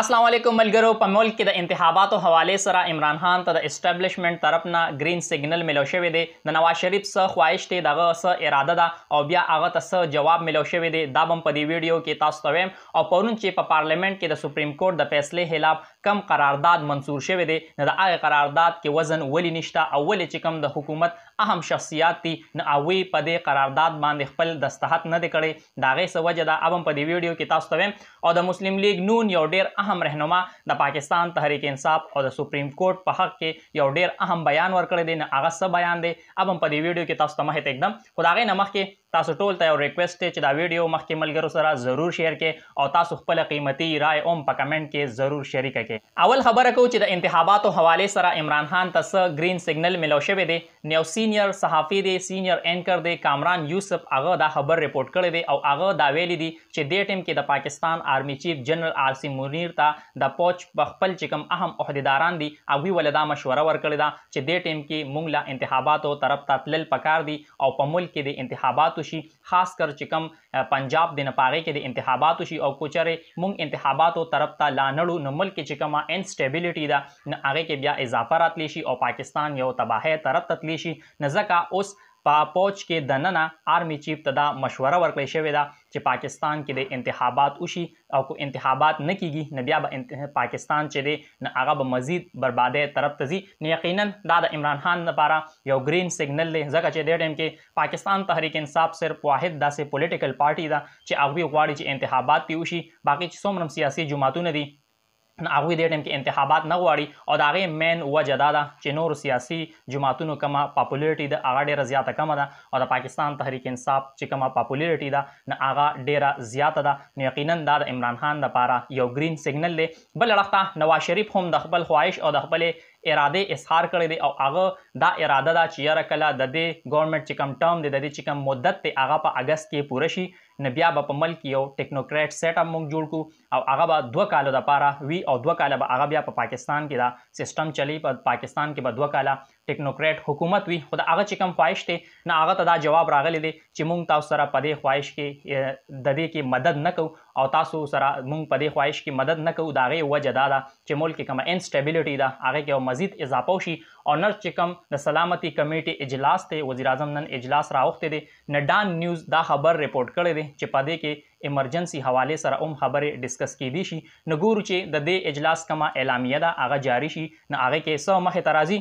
असलम मलगरो पमोल्क د انتخاباتو حواله سره عمران خان ته د اسټابلیشمنت طرف نه گرین سیګنل ملو شوی دی د نواز شریف سره خواهش ته دغه سره اراده ده او بیا هغه ته سره جواب ملو شوی دی دا بم په دې ویډیو کې تاسو ته او پرون چې په پا پارلیمنت کې د سپریم کورټ د فیصله خلاف کم قرارداد منصور شوی دی نه د هغه قرارداد کې وزن ولې نشته او ولې چې کم د حکومت اهم شخصیات دي نه هغوی په دې قرارداد باندې خپل دستهت نه دی کړی د هغې څه وجه ده اب هم په دې ویډیو کې تاسو ته ویم او د مسلم لیګ نون یو ډیر اهم رهنما د پاکستان تحریک انصاف او د سپریم کورټ په حق کې یو ډیر اهم بیان ورکړی دی نه هغه څه بیان دی اب هم په دې ویډیو کې تاسو ته مخې ته اقدم خو د هغې نه مخکې تاسو ټول ته یو ریکوست چې دا ویډیو مخکې ملګرو سره ضرور شیر کړئ او تاسو خپل قیمتي رائے هم په کمنټ کې ضرور شریک کړئ کې اول خبره کو چې د انتخاباتو حواله سره عمران خان ته څه گرین سیګنل ملو شوی دی نو سینیئر صحافي دی سینیئر انکر دی کامران یوسف هغه دا خبر رپورت کړی دی او هغه دا ویلی دی چې دې ټیم کې د پاکستان آرمی چیف جنرال عاصم منیر ته د پوج بخپل چې کوم اهم عہدیداران دي هغه ولدا مشوره ورکړی دا چې دې ټیم کې مونږ لا انتخاباتو طرف ته تلل پکار دي او په ملک کې د انتخاباتو شي خاص کر چې کوم پنجاب د نپاغي کې د انتخاباتو شي او کوچره مونږ انتخاباتو طرف ته لا نړو نو ملک چې کومه انسټیبিলিټي ده نه هغه کې بیا اضافه راتلی شي او پاکستان یو تباهه طرف ته تلی شي نه ځکه اوس په پوج کې د نننه آرمي چیف ته دا مشوره ورکړې شوې ده چې پاکستان کې د انتخابات وشي او کو انتخابات نه کیږي نو بیا به پاکستان چې دی نه هغه به مزید بربادۍ طرف ته ځي نو یقینا دا د عمران خان لپاره یو ګرین سیګنل دی ځکه چې دې ټایم کې پاکستان تحریک انصاف صرف واحد داسې پولیټیکل پارټي ده چې هغه غواړي چې انتخابات پیوشي باقي چې څومره سیاسي جماعتونه دي هغه دې ټیم کې انتخابات نه غواړي او داغه مین وجه دا ده چې نور سیاسي جماعتونو کما پاپولریټي د هغه ډیره زیاته کم ده او د پاکستان تحریک انصاف چې کما پاپولریټي ده نه هغه ډیره زیاته ده نو یقینا دا د عمران خان لپاره یو گرین سیګنل دی بل لړخته نواز شریف هم د خپل خواهش او د خپل اراده اظهار کړی دی او هغه دا اراده دا چې یاره کله د دې ګورنمنت چې کم ټرم دی د دې چې کم مدت دی هغه په اگست کې پوره شي نو بیا به په ملک یو ټیکنوکریټ سیټ اپ موږ جوړ کو او هغه به دوه کالو د پاره وی او دوه کاله به هغه بیا په پاکستان کې دا سیستم چلی په پاکستان کې به دوه کاله ټیکنوکریټ حکومت وي خو دا هغه چې کوم خواهش ته نه هغه ته دا جواب راغلی دی چې مونږ تاسو سره په دې خواهش کې د دې کې مدد نه کوو او تاسو سره مونږ په دې خواهش کې مدد نه کوو دا غي وجه دا ده چې ملک کې کوم انسټیبিলিټي ده هغه کې مزید اضافه شي او نر چې کوم د سلامتی کمیټې اجلاس ته وزیر اعظم نن اجلاس راوخته دی نډان نیوز دا خبر رپورت کړی دی چې په دې کې ایمرجنسي حواله سره هم خبره ډیسکس کیدی شي نګورو چې د دې اجلاس کما اعلامیه ده هغه جاری شي نه هغه کې څه مخه ترازی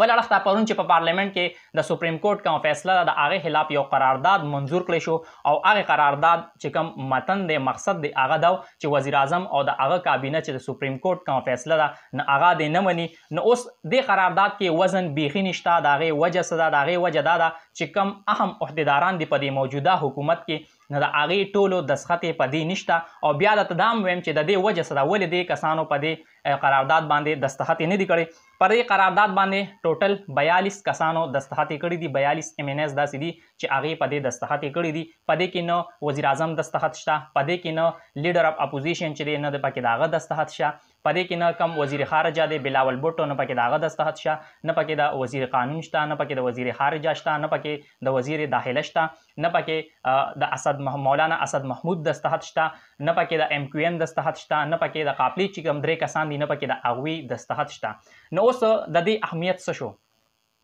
بل اړخ ته پرون چې په پارلیمنت کې د سپریم کورټ کوم فیصله د هغه خلاف یو قرارداد منزور کړی شو او هغه قرارداد چې کوم متن د مقصد د هغه دا چې وزیر اعظم او د هغه کابینه چې د سپریم کورټ کوم فیصله ده نه هغه د نه مني نو اوس د قرارداد کې وزن بیخي نشته د هغه وجه صدا د هغه وجه دا ده چې کوم اهم عہدیداران دی په دې موجوده حکومت کې نو د هغې ټولو دسخطې په دې نشته او بیا درته دا هم ویم چې د دې وجه څه ده ولې دې کسانو په دې قرارداد باندې دستخط نه دي کړی پر دې قرارداد باندې ټوټل بیالیس کسانو دستخط کړي دي بیالیس ایم ان ایس داسې دي چې هغې په دې دستخط کړي دي په دې کې نه وزیر اعظم دستخط شته په دې کې نه لیډر اف اپوزیشن چې دی نه د پکې د هغه دستخط شته په دې کې نه کم وزیر خارجه دی بلاول بوټو نه پکې د هغه دستخط شته نه پکې د وزیر قانون شته نه پکې د وزیر خارجه شته نه پکې د وزیر داخله شته نه پکې د اسد مولانا اسد محمود دستخط شته نه پکې د ام کیو ام دستخط شته نه پکې د قاپلی چې کوم درې کسان دي نه پکې د اغوی دستخط شته نو اوس د دې اهمیت څه شو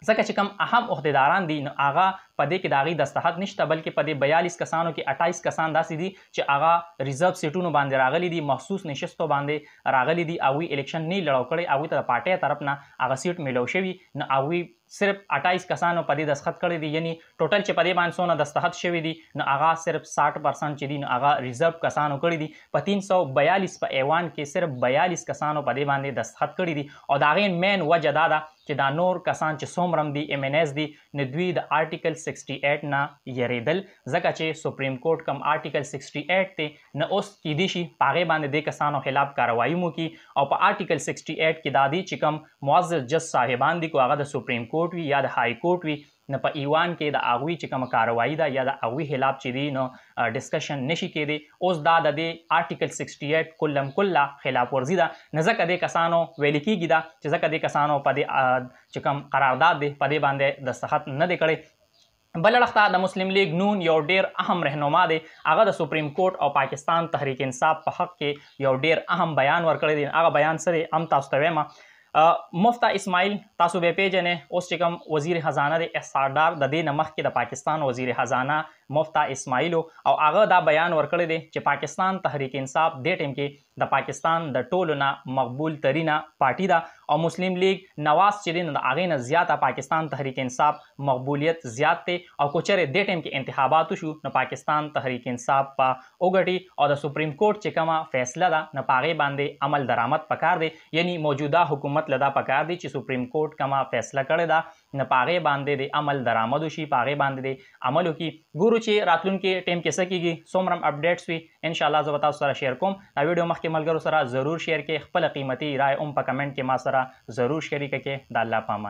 ځکه چې کوم اهم عہدیداران دي نو هغه په دې کې د هغې دستحق نشته بلکې په دې بیالیس کسانو کې اټایس کسان داسې دي چې هغه ریزرو سیټونو باندې راغلي دي مخصوص نشستو باندې راغلي دي او الیکشن نه لړو کړی او ته د پارټۍ طرف نه هغه سیټ ملو شوی نه او صرف 28 کسانو په دې دستخط کړی دي یعنی ټوټل چې په دې باندې سونه دستخط شوی دي نو هغه صرف 60% چې دي نو هغه ریزرو کسانو کړی دي په 342 په ایوان کې صرف 42 کسانو په دې باندې دستخط کړی دي او دا غین مین وجه دا ده چې دا نور کسان چې څومره دي ام ان اس دي نو دوی د آرټیکل 68 نه یریدل ځکه چې سپریم کورټ کم آرټیکل 68 ته نه اوس کې دي شي پاغه باندې د کسانو خلاف کاروایی مو کی او په آرټیکل 68 کې دادی چې کم معزز جج صاحبان دي کو هغه د سپریم کورټ وی یا د های کورټ وی نه په ایوان کې د اغوی چې کوم کاروایی ده یا د اغوی خلاف چې دی نو ډیسکشن نشي کېدی اوس دا د آرټیکل 68 کلم کلا خلاف ورزي ده نه ځکه د کسانو ویل کېږي دا چې ځکه د کسانو په دې چې کوم قرارداد دی په دې باندې دستخط نه دی کړی بل لخته د مسلم لیگ نون یو ډیر اهم رهنما دی هغه د سپریم کورټ او پاکستان تحریک انصاف په حق کې یو ډیر اهم بیان ورکړی دی هغه بیان سره هم تاسو ته وایم مفتا اسماعیل تاسو به پیژنې اوس چې کوم وزیر خزانه د احصاردار د دې نمخ کې د پاکستان وزیر خزانه مفتا اسماعیلو او هغه دا بیان ورکړی دی چې پاکستان تحریک انصاف دې ټیم کې د پاکستان د ټولو نه مقبول ترينه پارټي ده او مسلم لیگ نواز چې دین د هغه نه زیاته پاکستان تحریک انصاف مقبولیت زیات دی او کوچره دې ټیم کې انتخاباتو شو نو پاکستان تحریک انصاف په اوګټي او د سپریم کورټ چې کومه فیصله ده نه پاغه باندې عمل درآمد پکار دی یعنی موجوده حکومت لدا پکار دی چې سپریم کورټ کومه فیصله کړې ده نه پاغه باندې د عمل درآمد شي پاغه باندې د عملو کې ګورو چې راتلونکي ټیم کې څه کیږي څومره اپډیټس وي ان شاء الله زه تاسو سره شیر کوم دا ویډیو مخکې ملګرو سره ضرور شیر کړئ خپل قیمتي رائے هم په کمنټ کې ما سره ضرور شریک کړئ د الله پامان